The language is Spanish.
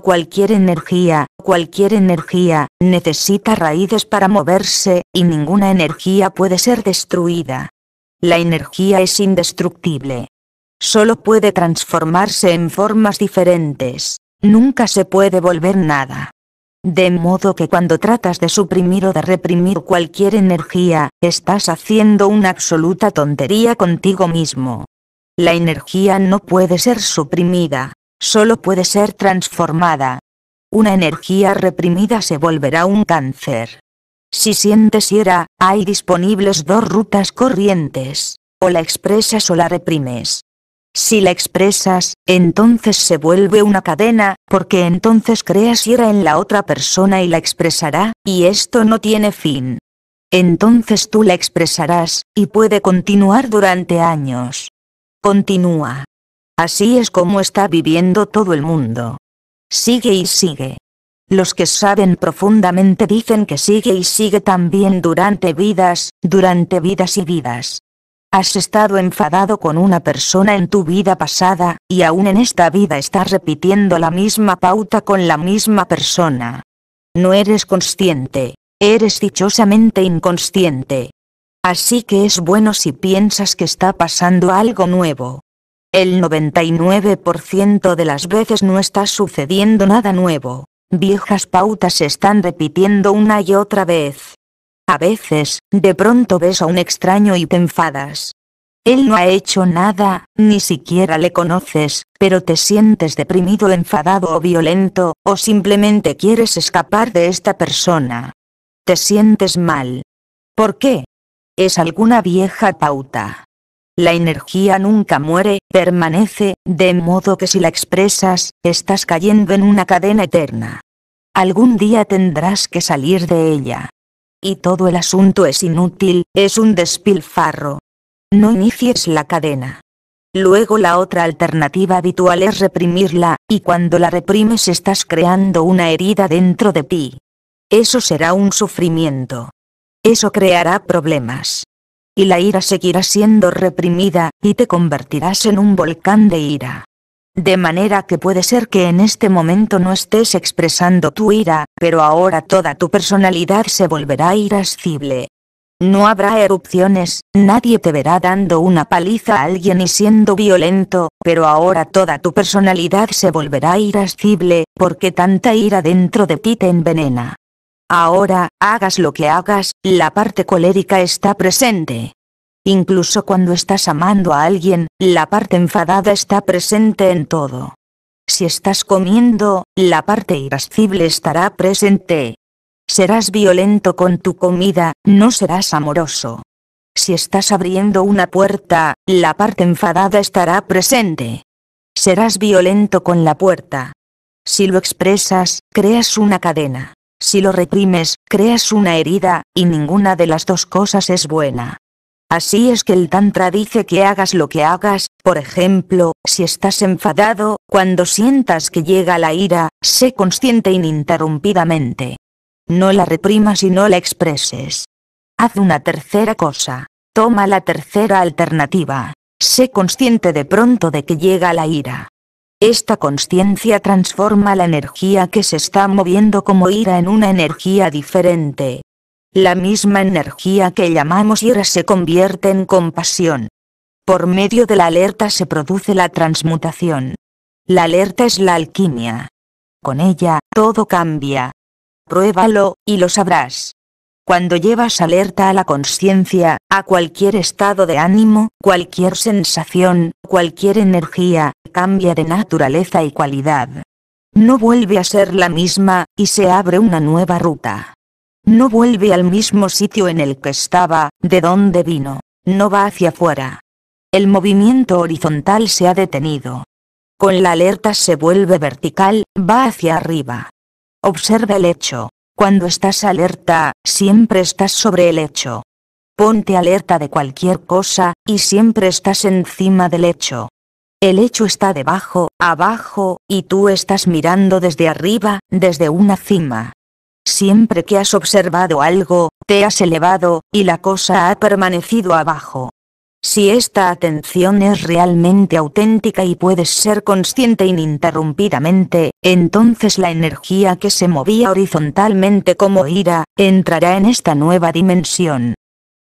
Cualquier energía, cualquier energía, necesita raíces para moverse, y ninguna energía puede ser destruida. La energía es indestructible. Solo puede transformarse en formas diferentes. Nunca se puede volver nada. De modo que cuando tratas de suprimir o de reprimir cualquier energía, estás haciendo una absoluta tontería contigo mismo. La energía no puede ser suprimida, solo puede ser transformada. Una energía reprimida se volverá un cáncer. Si sientes ira, hay disponibles dos rutas corrientes, o la expresas o la reprimes. Si la expresas, entonces se vuelve una cadena, porque entonces creas ira en la otra persona y la expresará, y esto no tiene fin. Entonces tú la expresarás, y puede continuar durante años. Continúa. Así es como está viviendo todo el mundo. Sigue y sigue. Los que saben profundamente dicen que sigue y sigue también durante vidas, durante vidas y vidas. Has estado enfadado con una persona en tu vida pasada, y aún en esta vida estás repitiendo la misma pauta con la misma persona. No eres consciente, eres dichosamente inconsciente. Así que es bueno si piensas que está pasando algo nuevo. El 99% de las veces no está sucediendo nada nuevo. Viejas pautas se están repitiendo una y otra vez. A veces, de pronto ves a un extraño y te enfadas. Él no ha hecho nada, ni siquiera le conoces, pero te sientes deprimido, enfadado o violento, o simplemente quieres escapar de esta persona. Te sientes mal. ¿Por qué? Es alguna vieja pauta. La energía nunca muere, permanece, de modo que si la expresas, estás cayendo en una cadena eterna. Algún día tendrás que salir de ella. Y todo el asunto es inútil, es un despilfarro. No inicies la cadena. Luego la otra alternativa habitual es reprimirla, y cuando la reprimes estás creando una herida dentro de ti. Eso será un sufrimiento. Eso creará problemas y la ira seguirá siendo reprimida, y te convertirás en un volcán de ira. De manera que puede ser que en este momento no estés expresando tu ira, pero ahora toda tu personalidad se volverá irascible. No habrá erupciones, nadie te verá dando una paliza a alguien y siendo violento, pero ahora toda tu personalidad se volverá irascible, porque tanta ira dentro de ti te envenena. Ahora, hagas lo que hagas, la parte colérica está presente. Incluso cuando estás amando a alguien, la parte enfadada está presente en todo. Si estás comiendo, la parte irascible estará presente. Serás violento con tu comida, no serás amoroso. Si estás abriendo una puerta, la parte enfadada estará presente. Serás violento con la puerta. Si lo expresas, creas una cadena. Si lo reprimes, creas una herida, y ninguna de las dos cosas es buena. Así es que el Tantra dice que hagas lo que hagas, por ejemplo, si estás enfadado, cuando sientas que llega la ira, sé consciente ininterrumpidamente. No la reprimas y no la expreses. Haz una tercera cosa. Toma la tercera alternativa. Sé consciente de pronto de que llega la ira. Esta consciencia transforma la energía que se está moviendo como ira en una energía diferente. La misma energía que llamamos ira se convierte en compasión. Por medio de la alerta se produce la transmutación. La alerta es la alquimia. Con ella, todo cambia. Pruébalo, y lo sabrás. Cuando llevas alerta a la conciencia, a cualquier estado de ánimo, cualquier sensación, cualquier energía, cambia de naturaleza y cualidad. No vuelve a ser la misma, y se abre una nueva ruta. No vuelve al mismo sitio en el que estaba, de donde vino. No va hacia afuera. El movimiento horizontal se ha detenido. Con la alerta se vuelve vertical, va hacia arriba. Observa el hecho. Cuando estás alerta, siempre estás sobre el hecho. Ponte alerta de cualquier cosa, y siempre estás encima del hecho. El hecho está debajo, abajo, y tú estás mirando desde arriba, desde una cima. Siempre que has observado algo, te has elevado, y la cosa ha permanecido abajo. Si esta atención es realmente auténtica y puedes ser consciente ininterrumpidamente, entonces la energía que se movía horizontalmente como ira, entrará en esta nueva dimensión.